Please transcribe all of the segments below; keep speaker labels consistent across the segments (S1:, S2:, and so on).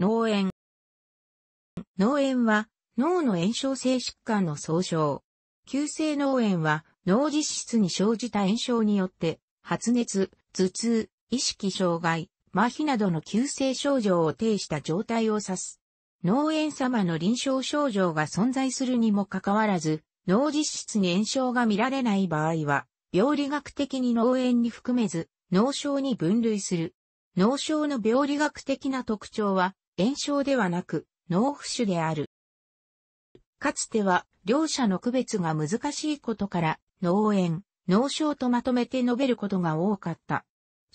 S1: 脳炎。脳炎は脳の炎症性疾患の総称。急性脳炎は脳実質に生じた炎症によって発熱、頭痛、意識障害、麻痺などの急性症状を呈した状態を指す。脳炎様の臨床症状が存在するにもかかわらず、脳実質に炎症が見られない場合は、病理学的に脳炎に含めず、脳症に分類する。脳症の病理学的な特徴は、炎症ではなく、脳浮腫である。かつては、両者の区別が難しいことから、脳炎、脳症とまとめて述べることが多かった。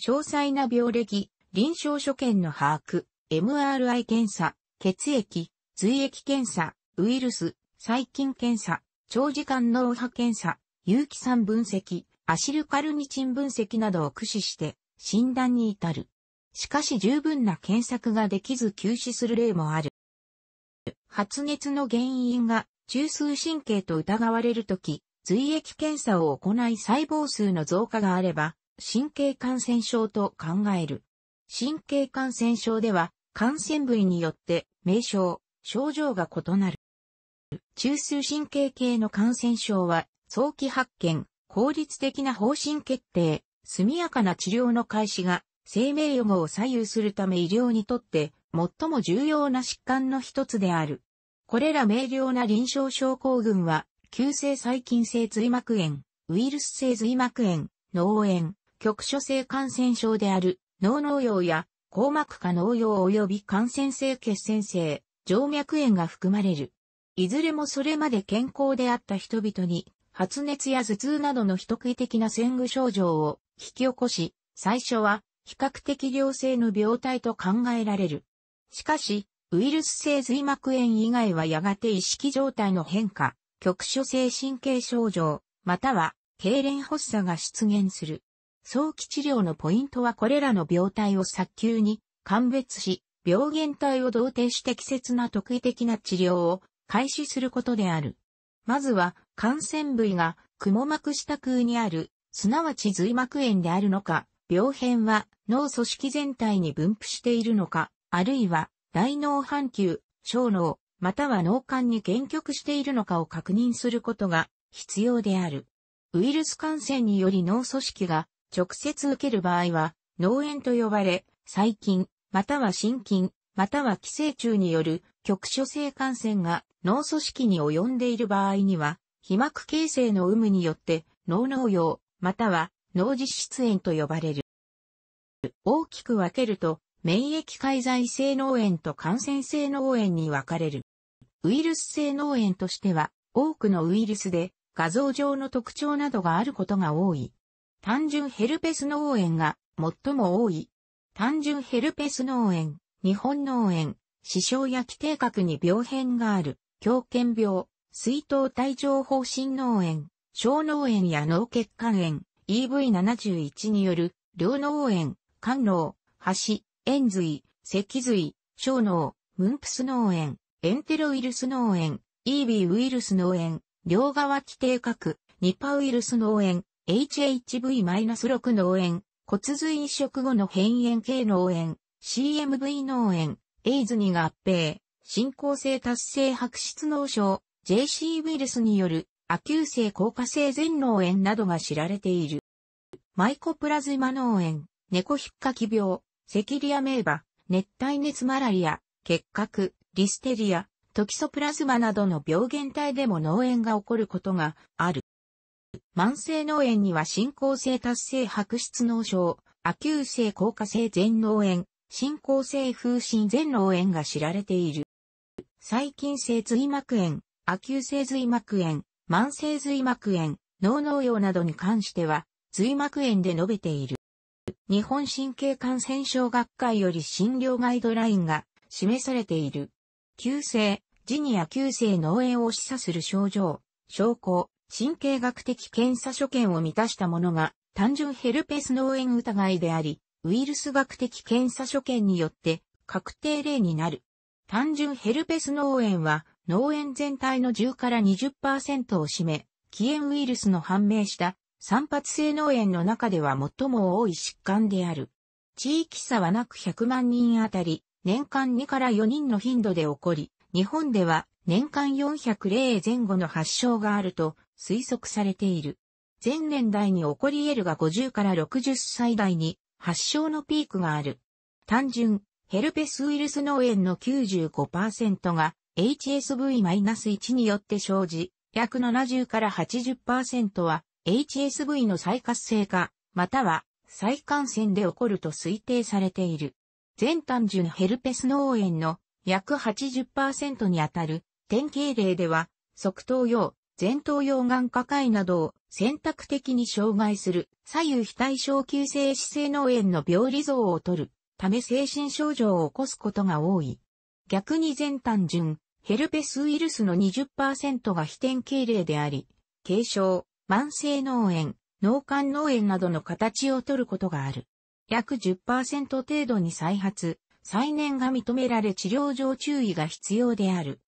S1: 詳細な病歴、臨床所見の把握、MRI 検査、血液、髄液検査、ウイルス、細菌検査、長時間脳波検査、有機酸分析、アシルカルニチン分析などを駆使して診断に至る。しかし十分な検索ができず休止する例もある。発熱の原因が中枢神経と疑われるとき、髄液検査を行い細胞数の増加があれば、神経感染症と考える。神経感染症では、感染部位によって名称、症状が異なる。中枢神経系の感染症は、早期発見、効率的な方針決定、速やかな治療の開始が生命予後を左右するため医療にとって最も重要な疾患の一つである。これら明瞭な臨床症候群は、急性細菌性髄膜炎、ウイルス性髄膜炎、脳炎、局所性感染症である、脳脳用や、硬膜下脳用及び感染性血栓性、静脈炎が含まれる。いずれもそれまで健康であった人々に、発熱や頭痛などの人食い的な戦具症状を引き起こし、最初は比較的良性の病態と考えられる。しかし、ウイルス性髄膜炎以外はやがて意識状態の変化、局所性神経症状、または、痙攣発作が出現する。早期治療のポイントはこれらの病態を早急に鑑別し、病原体を同定して適切な特異的な治療を開始することである。まずは、感染部位が、蜘膜下空にある、すなわち髄膜炎であるのか、病変は脳組織全体に分布しているのか、あるいは大脳半球、小脳、または脳幹に限局しているのかを確認することが必要である。ウイルス感染により脳組織が直接受ける場合は、脳炎と呼ばれ、細菌、または心筋、または寄生虫による局所性感染が脳組織に及んでいる場合には、被膜形成の有無によって脳脳用、または脳実質炎と呼ばれる。大きく分けると、免疫介在性脳炎と感染性脳炎に分かれる。ウイルス性脳炎としては、多くのウイルスで画像上の特徴などがあることが多い。単純ヘルペス脳炎が最も多い。単純ヘルペス脳炎、日本脳炎、死傷や規定核に病変がある、狂犬病、水頭帯状疱疹脳炎、小脳炎や脳血管炎、EV71 による、両脳炎、肝脳、橋、炎髄、脊髄、小脳、ムンプス脳炎、エンテロウイルス脳炎、EB ウイルス脳炎、両側規定核、ニパウイルス脳炎、HHV-6 脳炎、骨髄移植後の変炎系脳炎、CMV 脳炎、エイズに合併、進行性達成白質脳症、JC ウイルスによる亜急性硬化性全脳炎などが知られている。マイコプラズマ脳炎、猫ひっかき病、セキリア名馬、熱帯熱マラリア、結核、リステリア、トキソプラズマなどの病原体でも脳炎が起こることがある。慢性脳炎には進行性達成白質脳症、亜急性硬化性全脳炎、進行性風疹全脳炎が知られている。細菌性髄膜炎、亜急性髄膜炎、慢性髄膜炎、脳脳用などに関しては、髄膜炎で述べている。日本神経感染症学会より診療ガイドラインが示されている。急性、ジニア急性脳炎を示唆する症状、症候、神経学的検査所見を満たしたものが単純ヘルペス脳炎疑いであり、ウイルス学的検査所見によって確定例になる。単純ヘルペス脳炎は農園全体の10から20%を占め、起炎ウイルスの判明した散発性脳炎の中では最も多い疾患である。地域差はなく100万人あたり、年間2から4人の頻度で起こり、日本では年間400例前後の発症があると推測されている。前年代に起こり得るが50から60歳代に発症のピークがある。単純、ヘルペスウイルス脳炎の95%が HSV-1 によって生じ、約70から80%は HSV の再活性化、または再感染で起こると推定されている。全単純ヘルペス脳炎の約80%にあたる典型例では、側頭用、前頭用眼科下界などを選択的に障害する左右非対称急性姿勢脳炎の病理像を取るため精神症状を起こすことが多い。逆に全単純ヘルペスウイルスの20%が非典型例であり、軽症、慢性脳炎、脳幹脳炎などの形をとることがある。約10%程度に再発、再燃が認められ治療上注意が必要である。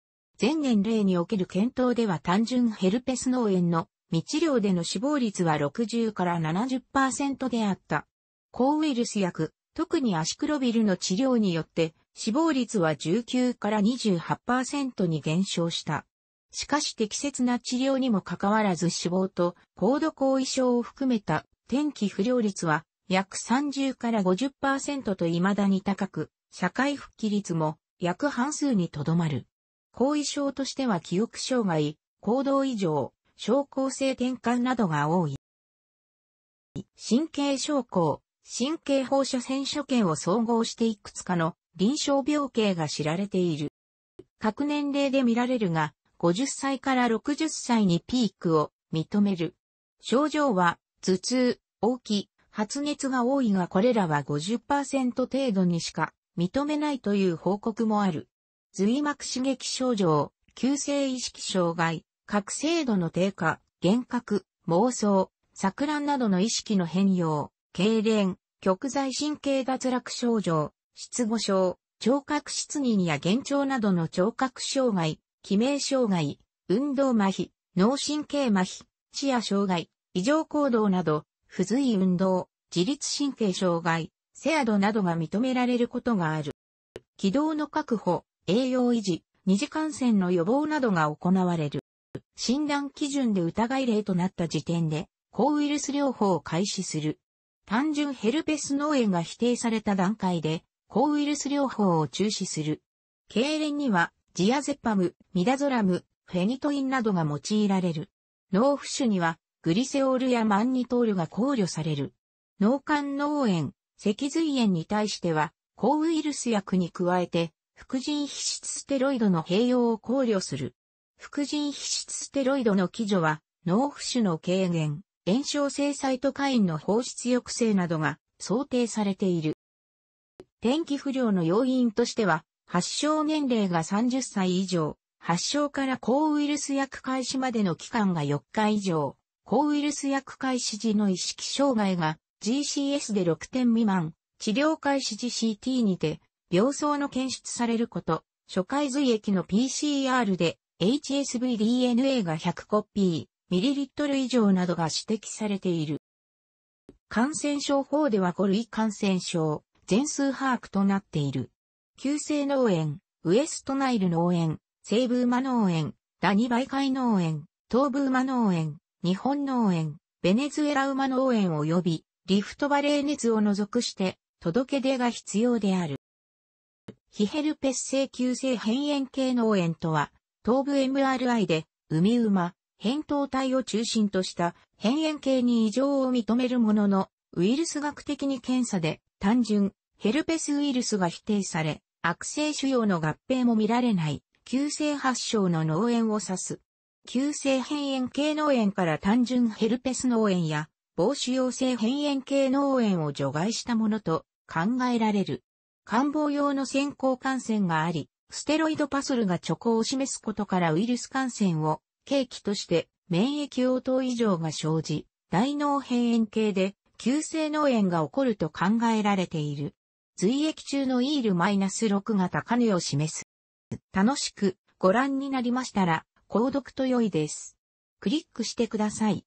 S1: 前年例における検討では単純ヘルペス脳炎の未治療での死亡率は60から70%であった。抗ウイルス薬、特にアシクロビルの治療によって死亡率は19から28%に減少した。しかし適切な治療にもかかわらず死亡と高度後遺症を含めた天気不良率は約30から50%と未だに高く、社会復帰率も約半数にとどまる。後遺症としては記憶障害、行動異常、症候性転換などが多い。神経症候、神経放射線所見を総合していくつかの臨床病形が知られている。各年齢で見られるが、50歳から60歳にピークを認める。症状は、頭痛、大き、い、発熱が多いがこれらは50%程度にしか認めないという報告もある。髄膜刺激症状、急性意識障害、覚醒度の低下、幻覚、妄想、錯乱などの意識の変容、痙攣、極在神経脱落症状、失語症、聴覚失認や幻聴などの聴覚障害、記名障害、運動麻痺、脳神経麻痺、視野障害、異常行動など、不随運動、自律神経障害、セアドなどが認められることがある。軌道の確保、栄養維持、二次感染の予防などが行われる。診断基準で疑い例となった時点で、抗ウイルス療法を開始する。単純ヘルペス脳炎が否定された段階で、抗ウイルス療法を中止する。痙攣には、ジアゼパム、ミダゾラム、フェニトインなどが用いられる。脳付腫には、グリセオールやマンニトールが考慮される。脳幹脳炎、脊髄炎に対しては、抗ウイルス薬に加えて、副腎皮質ステロイドの併用を考慮する。副腎皮質ステロイドの基準は、脳付腫の軽減、炎症性サイトカインの放出抑制などが想定されている。天気不良の要因としては、発症年齢が30歳以上、発症から抗ウイルス薬開始までの期間が4日以上、抗ウイルス薬開始時の意識障害が GCS で6点未満、治療開始時 CT にて、病巣の検出されること、初回髄液の PCR で HSVDNA が100コピー、ミリリットル以上などが指摘されている。感染症法では5類感染症。全数把握となっている。旧制農園、ウエストナイル農園、西部馬農園、ダニバイカ農園、東部馬農園、日本農園、ベネズエラ馬農園及び、リフトバレー熱を除くして、届け出が必要である。ヒヘルペス性急性変炎系農園とは、東部 MRI で、海馬、扁桃体を中心とした変炎系に異常を認めるものの、ウイルス学的に検査で単純、ヘルペスウイルスが否定され、悪性腫瘍の合併も見られない、急性発症の脳炎を指す。急性変炎系脳炎から単純ヘルペス脳炎や、防腫瘍性変炎系脳炎を除外したものと考えられる。感冒用の先行感染があり、ステロイドパスルがチョコを示すことからウイルス感染を契機として免疫応答異常が生じ、大脳変炎系で急性脳炎が起こると考えられている。随液中のイール -6 型高値を示す。楽しくご覧になりましたら、購読と良いです。クリックしてください。